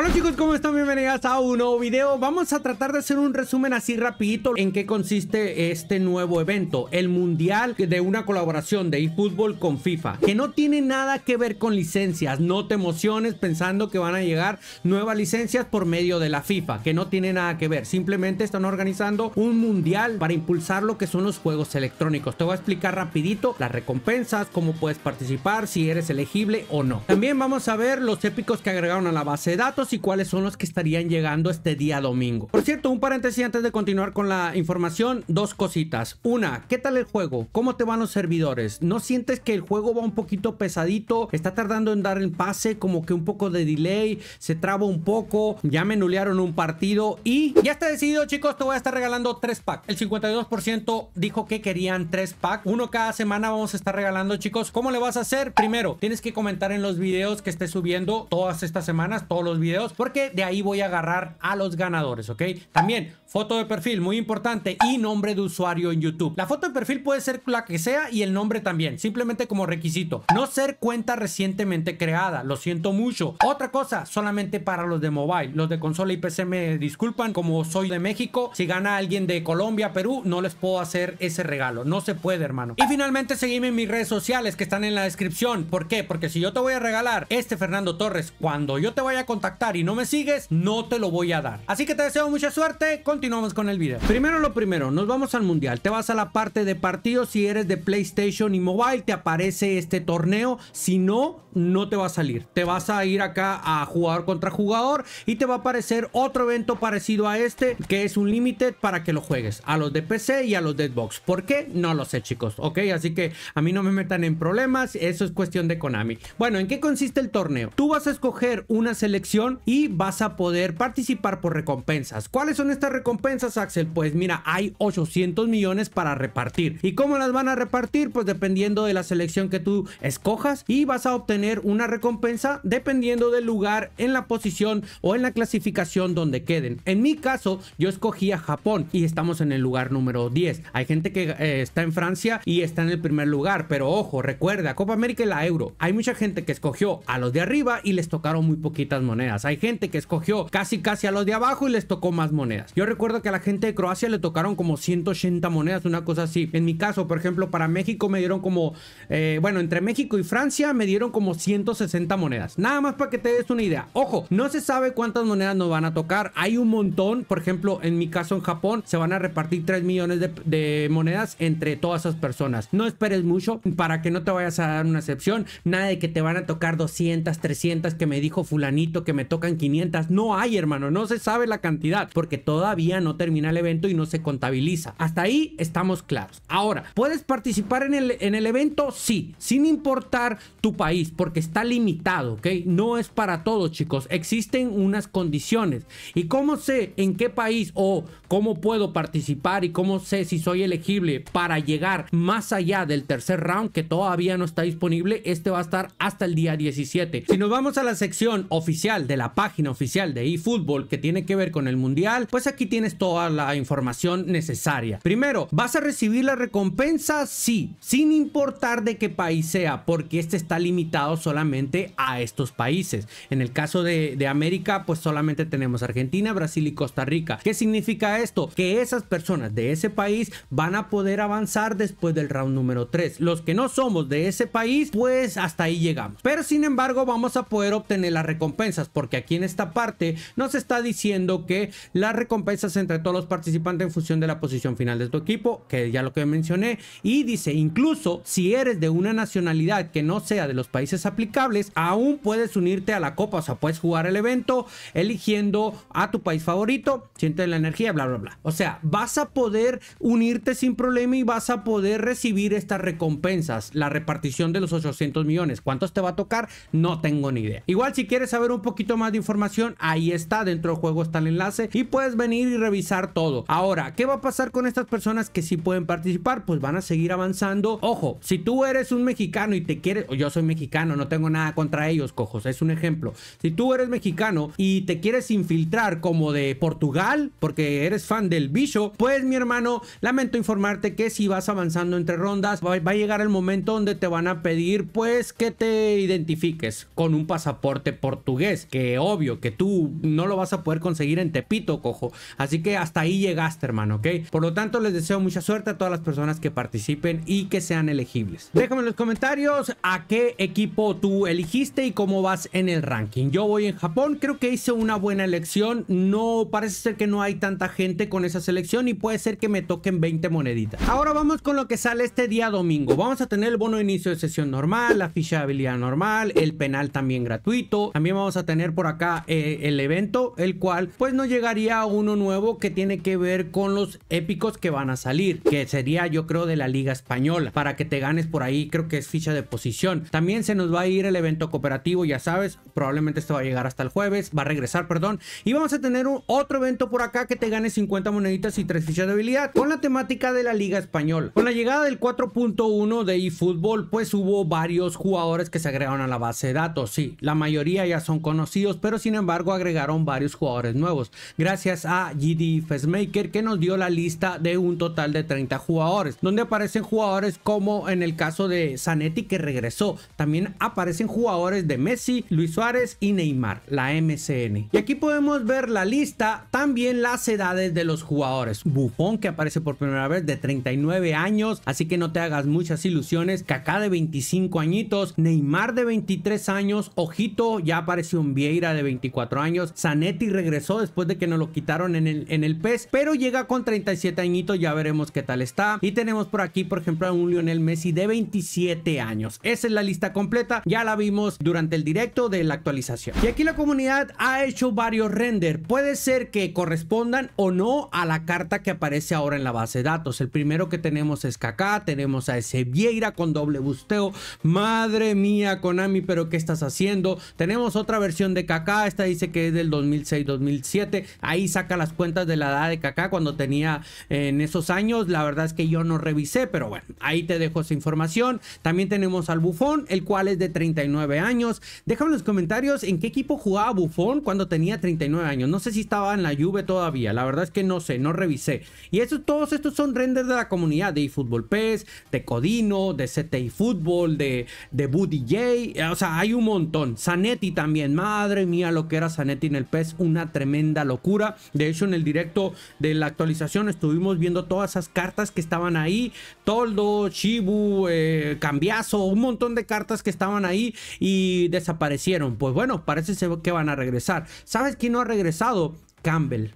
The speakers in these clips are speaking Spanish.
Hola chicos, ¿cómo están? Bienvenidas a un nuevo video. Vamos a tratar de hacer un resumen así rapidito en qué consiste este nuevo evento, el mundial de una colaboración de eFootball con FIFA, que no tiene nada que ver con licencias. No te emociones pensando que van a llegar nuevas licencias por medio de la FIFA, que no tiene nada que ver. Simplemente están organizando un mundial para impulsar lo que son los juegos electrónicos. Te voy a explicar rapidito las recompensas, cómo puedes participar, si eres elegible o no. También vamos a ver los épicos que agregaron a la base de datos y cuáles son los que estarían llegando este día domingo. Por cierto, un paréntesis antes de continuar con la información, dos cositas. Una, ¿qué tal el juego? ¿Cómo te van los servidores? ¿No sientes que el juego va un poquito pesadito? ¿Está tardando en dar el pase? Como que un poco de delay, se traba un poco, ya me un partido y ya está decidido chicos, te voy a estar regalando tres packs. El 52% dijo que querían tres packs, uno cada semana vamos a estar regalando chicos. ¿Cómo le vas a hacer? Primero, tienes que comentar en los videos que esté subiendo todas estas semanas, todos los videos porque de ahí voy a agarrar a los ganadores, ¿ok? También foto de perfil, muy importante, y nombre de usuario en YouTube. La foto de perfil puede ser la que sea y el nombre también, simplemente como requisito. No ser cuenta recientemente creada, lo siento mucho. Otra cosa, solamente para los de mobile, los de consola y PC me disculpan, como soy de México, si gana alguien de Colombia, Perú, no les puedo hacer ese regalo, no se puede, hermano. Y finalmente, seguime en mis redes sociales que están en la descripción. ¿Por qué? Porque si yo te voy a regalar este Fernando Torres, cuando yo te vaya a contactar, y no me sigues, no te lo voy a dar. Así que te deseo mucha suerte, continuamos con el video. Primero lo primero, nos vamos al mundial. Te vas a la parte de partidos, si eres de PlayStation y Mobile, te aparece este torneo. Si no, no te va a salir. Te vas a ir acá a jugador contra jugador y te va a aparecer otro evento parecido a este, que es un limited para que lo juegues. A los de PC y a los de Xbox. ¿Por qué? No lo sé, chicos. Ok, así que a mí no me metan en problemas. Eso es cuestión de Konami. Bueno, ¿en qué consiste el torneo? Tú vas a escoger una selección y vas a poder participar por recompensas. ¿Cuáles son estas recompensas, Axel? Pues mira, hay 800 millones para repartir. ¿Y cómo las van a repartir? Pues dependiendo de la selección que tú escojas y vas a obtener una recompensa dependiendo del lugar en la posición o en la clasificación donde queden. En mi caso, yo escogí a Japón y estamos en el lugar número 10. Hay gente que eh, está en Francia y está en el primer lugar, pero ojo, recuerda, Copa América y la Euro. Hay mucha gente que escogió a los de arriba y les tocaron muy poquitas monedas. Hay gente que escogió casi casi a los de abajo y les tocó más monedas. Yo recuerdo que a la gente de Croacia le tocaron como 180 monedas, una cosa así. En mi caso, por ejemplo, para México me dieron como, eh, bueno, entre México y Francia me dieron como 160 monedas. Nada más para que te des una idea. Ojo, no se sabe cuántas monedas nos van a tocar. Hay un montón, por ejemplo, en mi caso en Japón se van a repartir 3 millones de monedas entre todas esas personas. No esperes mucho para que no te vayas a dar una excepción. Nada de que te van a tocar 200, 300 que me dijo fulanito que me tocan 500. No hay, hermano, no se sabe la cantidad porque todavía no termina el evento y no se contabiliza. Hasta ahí estamos claros. Ahora, ¿puedes participar en el, en el evento? Sí, sin importar tu país porque está limitado, ¿ok? No es para todos, chicos. Existen unas condiciones. ¿Y cómo sé en qué país o cómo puedo participar y cómo sé si soy elegible para llegar más allá del tercer round que todavía no está disponible? Este va a estar hasta el día 17. Si nos vamos a la sección oficial de la página oficial de eFootball que tiene que ver con el mundial, pues aquí tienes toda la información necesaria. Primero, ¿vas a recibir la recompensa? Sí, sin importar de qué país sea, porque este está limitado solamente a estos países. En el caso de, América, pues solamente tenemos Argentina, Brasil y Costa Rica. ¿Qué significa esto? Que esas personas de ese país van a poder avanzar después del round número 3. Los que no somos de ese país, pues hasta ahí llegamos. Pero sin embargo, vamos a poder obtener las recompensas porque que aquí en esta parte nos está diciendo que las recompensas entre todos los participantes en función de la posición final de tu equipo, que ya lo que mencioné, y dice, incluso si eres de una nacionalidad que no sea de los países aplicables, aún puedes unirte a la copa, o sea, puedes jugar el evento eligiendo a tu país favorito, siente la energía, bla, bla, bla. O sea, vas a poder unirte sin problema y vas a poder recibir estas recompensas, la repartición de los 800 millones. ¿Cuántos te va a tocar? No tengo ni idea. Igual si quieres saber un poquito más de información, ahí está, dentro del juego está el enlace y puedes venir y revisar todo. Ahora, ¿qué va a pasar con estas personas que sí pueden participar? Pues van a seguir avanzando. Ojo, si tú eres un mexicano y te quieres, yo soy mexicano, no tengo nada contra ellos, cojos, es un ejemplo. Si tú eres mexicano y te quieres infiltrar como de Portugal, porque eres fan del bicho, pues mi hermano, lamento informarte que si vas avanzando entre rondas, va, a llegar el momento donde te van a pedir pues que te identifiques con un pasaporte portugués, que obvio que tú no lo vas a poder conseguir en Tepito, cojo. Así que hasta ahí llegaste, hermano, ¿ok? Por lo tanto, les deseo mucha suerte a todas las personas que participen y que sean elegibles. Déjame en los comentarios a qué equipo tú eligiste y cómo vas en el ranking. Yo voy en Japón, creo que hice una buena elección. No, parece ser que no hay tanta gente con esa selección y puede ser que me toquen 20 moneditas. Ahora vamos con lo que sale este día domingo. Vamos a tener el bono de inicio de sesión normal, la ficha de habilidad normal, el penal también gratuito. También vamos a tener por acá eh, el evento, el cual pues no llegaría a uno nuevo que tiene que ver con los épicos que van a salir, que sería yo creo de la Liga Española, para que te ganes por ahí, creo que es ficha de posición. También se nos va a ir el evento cooperativo, ya sabes, probablemente esto va a llegar hasta el jueves, va a regresar, perdón, y vamos a tener un, otro evento por acá que te ganes 50 moneditas y tres fichas de habilidad con la temática de la Liga Española. Con la llegada del 4.1 de eFootball, pues hubo varios jugadores que se agregaron a la base de datos, sí, la mayoría ya son conocidos pero sin embargo agregaron varios jugadores nuevos, gracias a GD Festmaker que nos dio la lista de un total de 30 jugadores, donde aparecen jugadores como en el caso de Zanetti que regresó, también aparecen jugadores de Messi, Luis Suárez y Neymar, la MCN. Y aquí podemos ver la lista, también las edades de los jugadores, Bufón, que aparece por primera vez de 39 años, así que no te hagas muchas ilusiones, Kaká de 25 añitos, Neymar de 23 años, ojito, ya apareció un viejo de 24 años. Zanetti regresó después de que nos lo quitaron en el, en el PES, pero llega con 37 añitos, ya veremos qué tal está. Y tenemos por aquí, por ejemplo, a un Lionel Messi de 27 años. Esa es la lista completa, ya la vimos durante el directo de la actualización. Y aquí la comunidad ha hecho varios render, puede ser que correspondan o no a la carta que aparece ahora en la base de datos. El primero que tenemos es Kaká, tenemos a ese Vieira con doble busteo. Madre mía, Konami, pero ¿qué estás haciendo? Tenemos otra versión de de Kaká, esta dice que es del 2006-2007. Ahí saca las cuentas de la edad de Kaká cuando tenía eh, en esos años. La verdad es que yo no revisé, pero bueno, ahí te dejo esa información. También tenemos al Bufón, el cual es de 39 años. Déjame en los comentarios en qué equipo jugaba Bufón cuando tenía 39 años. No sé si estaba en la Juve todavía. La verdad es que no sé, no revisé. Y eso, todos estos son renders de la comunidad de eFootball PES, de Codino, de CTI Football, de, de Buddy J. O sea, hay un montón. Zanetti también, más Madre mía, lo que era Zanetti en el pez, una tremenda locura. De hecho, en el directo de la actualización estuvimos viendo todas esas cartas que estaban ahí. Toldo, Shibu, eh, Cambiazo, un montón de cartas que estaban ahí y desaparecieron. Pues bueno, parece que van a regresar. ¿Sabes quién no ha regresado? Campbell.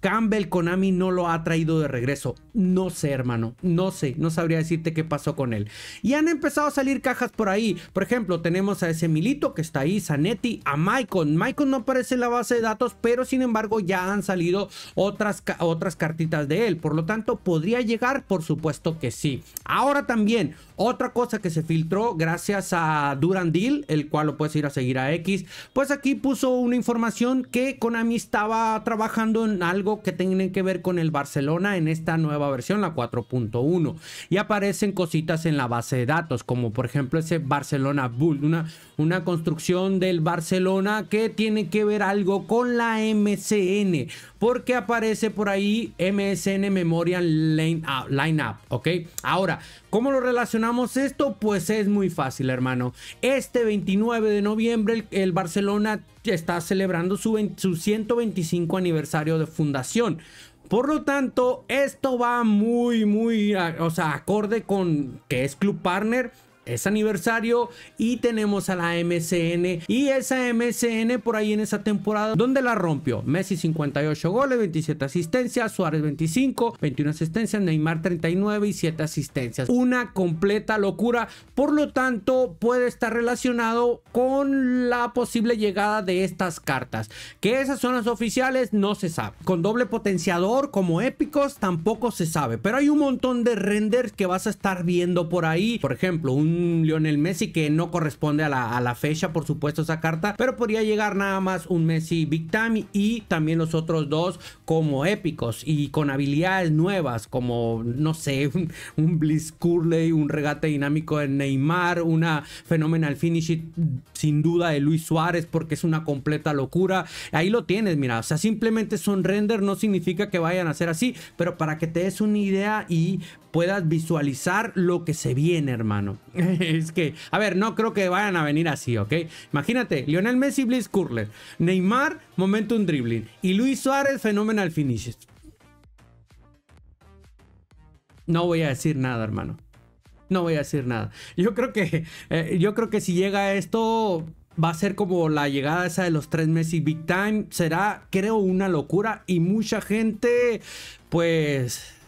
Campbell Konami no lo ha traído de regreso. No sé, hermano. No sé. No sabría decirte qué pasó con él. Y han empezado a salir cajas por ahí. Por ejemplo, tenemos a ese Milito que está ahí, Sanetti, a Maicon. Maicon no aparece en la base de datos, pero sin embargo ya han salido otras, otras cartitas de él. Por lo tanto, ¿podría llegar? Por supuesto que sí. Ahora también, otra cosa que se filtró gracias a Durandil, el cual lo puedes ir a seguir a X. Pues aquí puso una información que Konami estaba trabajando en algo que tienen que ver con el Barcelona en esta nueva versión, la 4.1. Y aparecen cositas en la base de datos, como por ejemplo ese Barcelona Bull, una, una construcción del Barcelona que tiene que ver algo con la MCN, porque aparece por ahí MSN Memorial Line, Lineup, ¿ok? Ahora, ¿cómo lo relacionamos esto? Pues es muy fácil, hermano. Este 29 de noviembre el, el Barcelona está celebrando su, su 125 aniversario de fundación. Por lo tanto, esto va muy, muy, o sea, acorde con que es club partner es aniversario y tenemos a la MCN y esa MCN por ahí en esa temporada donde la rompió Messi 58 goles, 27 asistencias, Suárez 25, 21 asistencias, Neymar 39 y 7 asistencias. Una completa locura, por lo tanto puede estar relacionado con la posible llegada de estas cartas. Que esas son las oficiales no se sabe. Con doble potenciador como épicos tampoco se sabe, pero hay un montón de renders que vas a estar viendo por ahí, por ejemplo, un Lionel Messi que no corresponde a la, fecha, por supuesto, esa carta, pero podría llegar nada más un Messi Big Time y también los otros dos como épicos y con habilidades nuevas, como no sé, un, Blitz Curley, un regate dinámico de Neymar, una fenomenal Finish sin duda de Luis Suárez, porque es una completa locura. Ahí lo tienes, mira, o sea, simplemente son render, no significa que vayan a ser así, pero para que te des una idea y puedas visualizar lo que se viene, hermano. es que, a ver, no creo que vayan a venir así, ¿ok? Imagínate, Lionel Messi, Blitz Curler, Neymar, Momentum Dribbling y Luis Suárez, Phenomenal Finishes. No voy a decir nada, hermano. No voy a decir nada. Yo creo que, eh, yo creo que si llega esto, va a ser como la llegada esa de los tres Messi Big Time. Será, creo, una locura y mucha gente, pues,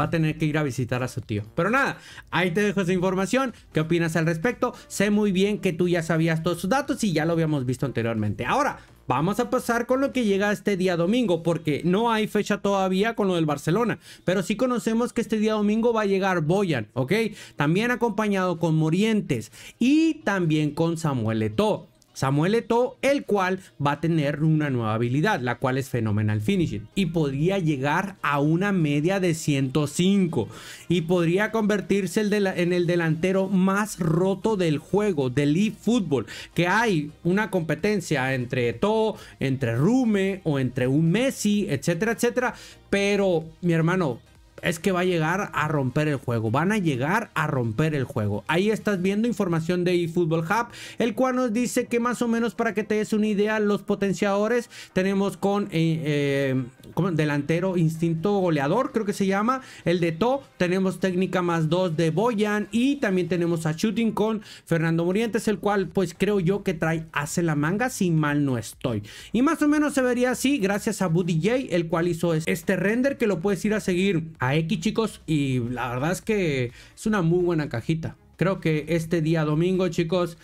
va a tener que ir a visitar a su tío. Pero nada, ahí te dejo esa información. ¿Qué opinas al respecto? Sé muy bien que tú ya sabías todos sus datos y ya lo habíamos visto anteriormente. Ahora, Vamos a pasar con lo que llega este día domingo, porque no hay fecha todavía con lo del Barcelona, pero sí conocemos que este día domingo va a llegar Boyan, ¿ok? También acompañado con Morientes y también con Samuel Eto'o. Samuel Eto'o, el cual va a tener una nueva habilidad, la cual es fenomenal Finishing, y podría llegar a una media de 105 y podría convertirse en el delantero más roto del juego, del eFootball, que hay una competencia entre Eto'o, entre Rume o entre un Messi, etcétera, etcétera, pero mi hermano, es que va a llegar a romper el juego. Van a llegar a romper el juego. Ahí estás viendo información de eFootball Hub, el cual nos dice que más o menos para que te des una idea, los potenciadores tenemos con, eh, eh, delantero instinto goleador, creo que se llama, el de To, tenemos técnica más 2 de Boyan y también tenemos a Shooting con Fernando Morientes, el cual pues creo yo que trae hace la manga si mal no estoy. Y más o menos se vería así gracias a J, el cual hizo este render que lo puedes ir a seguir a X, chicos. Y la verdad es que es una muy buena cajita. Creo que este día domingo, chicos,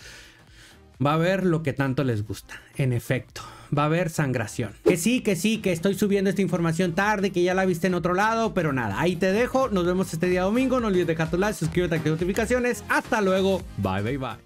va a haber lo que tanto les gusta. En efecto va a haber sangración. Que sí, que sí, que estoy subiendo esta información tarde, que ya la viste en otro lado, pero nada, ahí te dejo. Nos vemos este día domingo. No olvides dejar tu like, suscríbete, activar notificaciones. Hasta luego. Bye, bye, bye.